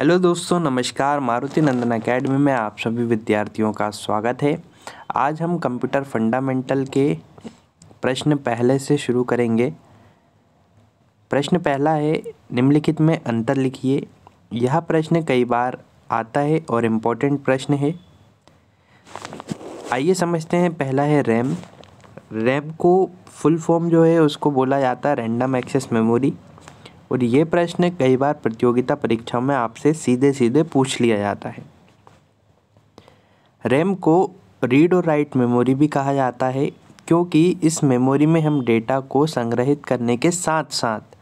hello दोस्तों नमस्कार मारुति नंदन academy में आप सभी विद्यार्थियों का स्वागत है आज हम कंप्यूटर फंडामेंटल के प्रश्न पहले से शुरू करेंगे प्रश्न पहला है निम्नलिखित में अंतर लिखिए यह प्रश्न कई बार आता है और इम्पोर्टेंट प्रश्न है आइए समझते हैं पहला है रैम रैम को फुल फॉर्म जो है उसको बोला जाता है रैंडम एक्सेस मेमोरी और ये प्रश्न कई बार प्रतियोगिता परीक्षाओं में आपसे सीधे सीधे पूछ लिया जाता है रैम को रीड और राइट मेमोरी भी कहा जाता है क्योंकि इस मेमोरी में हम डेटा को संग्रहित करने के साथ साथ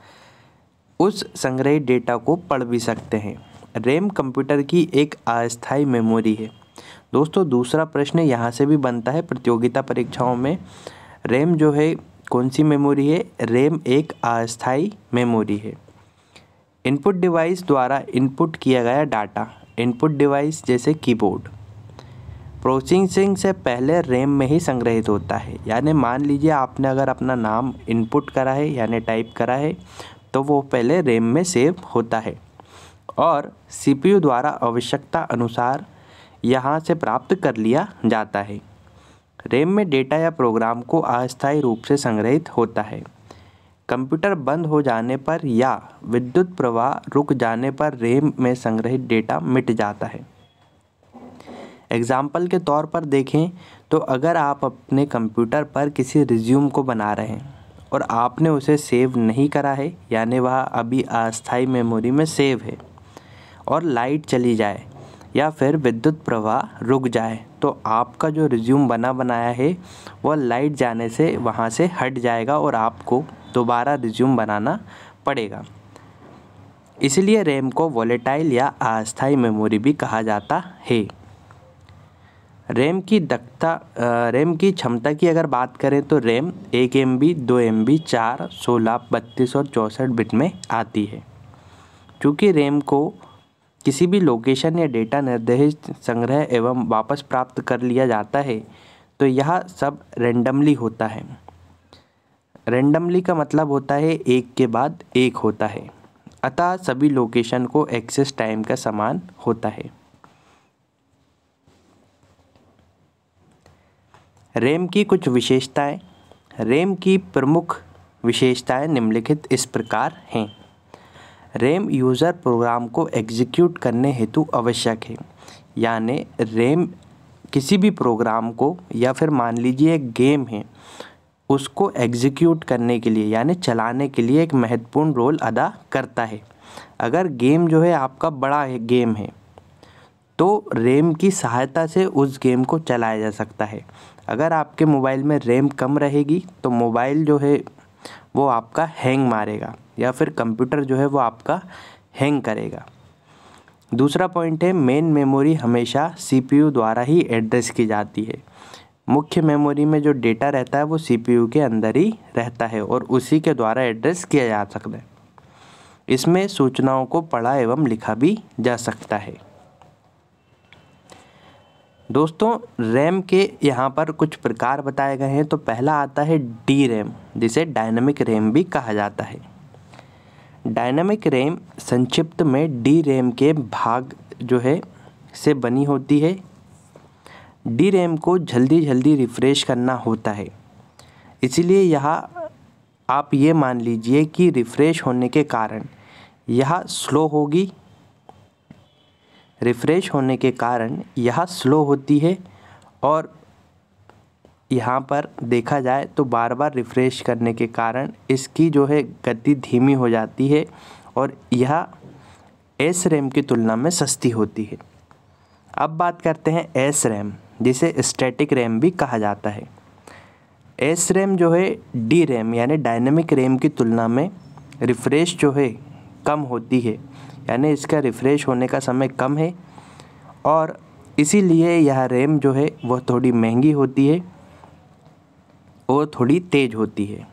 उस संग्रहित डेटा को पढ़ भी सकते हैं रैम कंप्यूटर की एक अस्थायी मेमोरी है दोस्तों दूसरा प्रश्न यहाँ से भी बनता है प्रतियोगिता परीक्षाओं में रैम जो है कौन सी मेमोरी है रैम एक अस्थाई मेमोरी है इनपुट डिवाइस द्वारा इनपुट किया गया डाटा इनपुट डिवाइस जैसे कीबोर्ड प्रोसेसिंग से पहले रैम में ही संग्रहित होता है यानी मान लीजिए आपने अगर अपना नाम इनपुट करा है यानी टाइप करा है तो वो पहले रैम में सेव होता है और सीपीयू द्वारा आवश्यकता अनुसार यहाँ से प्राप्त कर लिया जाता है रैम में डेटा या प्रोग्राम को अस्थायी रूप से संग्रहित होता है कंप्यूटर बंद हो जाने पर या विद्युत प्रवाह रुक जाने पर रैम में संग्रहित डेटा मिट जाता है एग्जाम्पल के तौर पर देखें तो अगर आप अपने कंप्यूटर पर किसी रिज्यूम को बना रहे हैं और आपने उसे सेव नहीं करा है यानी वह अभी अस्थाई मेमोरी में सेव है और लाइट चली जाए या फिर विद्युत प्रवाह रुक जाए तो आपका जो रिज्यूम बना बनाया है वह लाइट जाने से वहाँ से हट जाएगा और आपको दोबारा रिज्यूम बनाना पड़ेगा इसलिए रैम को वॉलेटाइल या अस्थाई मेमोरी भी कहा जाता है रैम की दक्षता रैम की क्षमता की अगर बात करें तो रैम एक एम बी दो एम बी चार सोलह बत्तीस और चौंसठ बिट में आती है चूँकि रैम को किसी भी लोकेशन या डेटा निर्देशित संग्रह एवं वापस प्राप्त कर लिया जाता है तो यह सब रेंडमली होता है रेंडमली का मतलब होता है एक के बाद एक होता है अतः सभी लोकेशन को एक्सेस टाइम का समान होता है रेम की कुछ विशेषताएं रेम की प्रमुख विशेषताएं निम्नलिखित इस प्रकार हैं रैम यूज़र प्रोग्राम को एग्जीक्यूट करने हेतु आवश्यक है यानी रैम किसी भी प्रोग्राम को या फिर मान लीजिए एक गेम है उसको एग्जीक्यूट करने के लिए यानी चलाने के लिए एक महत्वपूर्ण रोल अदा करता है अगर गेम जो है आपका बड़ा है गेम है तो रैम की सहायता से उस गेम को चलाया जा सकता है अगर आपके मोबाइल में रैम कम रहेगी तो मोबाइल जो है वो आपका हैंग मारेगा या फिर कंप्यूटर जो है वो आपका हैंग करेगा दूसरा पॉइंट है मेन मेमोरी हमेशा सीपीयू द्वारा ही एड्रेस की जाती है मुख्य मेमोरी में जो डेटा रहता है वो सीपीयू के अंदर ही रहता है और उसी के द्वारा एड्रेस किया जा सकता है इसमें सूचनाओं को पढ़ा एवं लिखा भी जा सकता है दोस्तों रैम के यहाँ पर कुछ प्रकार बताए गए हैं तो पहला आता है डी रैम जिसे डायनामिक रैम भी कहा जाता है डायनामिक रैम संक्षिप्त में डी रैम के भाग जो है से बनी होती है डी रैम को जल्दी जल्दी रिफ़्रेश करना होता है इसलिए यह आप ये मान लीजिए कि रिफ़्रेश होने के कारण यह स्लो होगी रिफ़्रेश होने के कारण यह स्लो होती है और यहाँ पर देखा जाए तो बार बार रिफ़्रेश करने के कारण इसकी जो है गति धीमी हो जाती है और यह एस रैम की तुलना में सस्ती होती है अब बात करते हैं एस रैम जिसे स्टैटिक रैम भी कहा जाता है एस रैम जो है डी रैम यानी डायनेमिक रैम की तुलना में रिफ़्रेश जो है कम होती है यानी इसका रिफ़्रेश होने का समय कम है और इसीलिए यह रैम जो है वह थोड़ी महंगी होती है और थोड़ी तेज़ होती है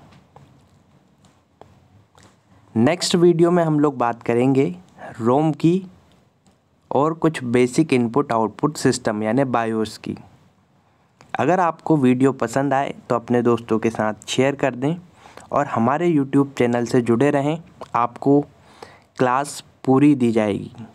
नेक्स्ट वीडियो में हम लोग बात करेंगे रोम की और कुछ बेसिक इनपुट आउटपुट सिस्टम यानी बायोस की अगर आपको वीडियो पसंद आए तो अपने दोस्तों के साथ शेयर कर दें और हमारे यूट्यूब चैनल से जुड़े रहें आपको क्लास पूरी दी जाएगी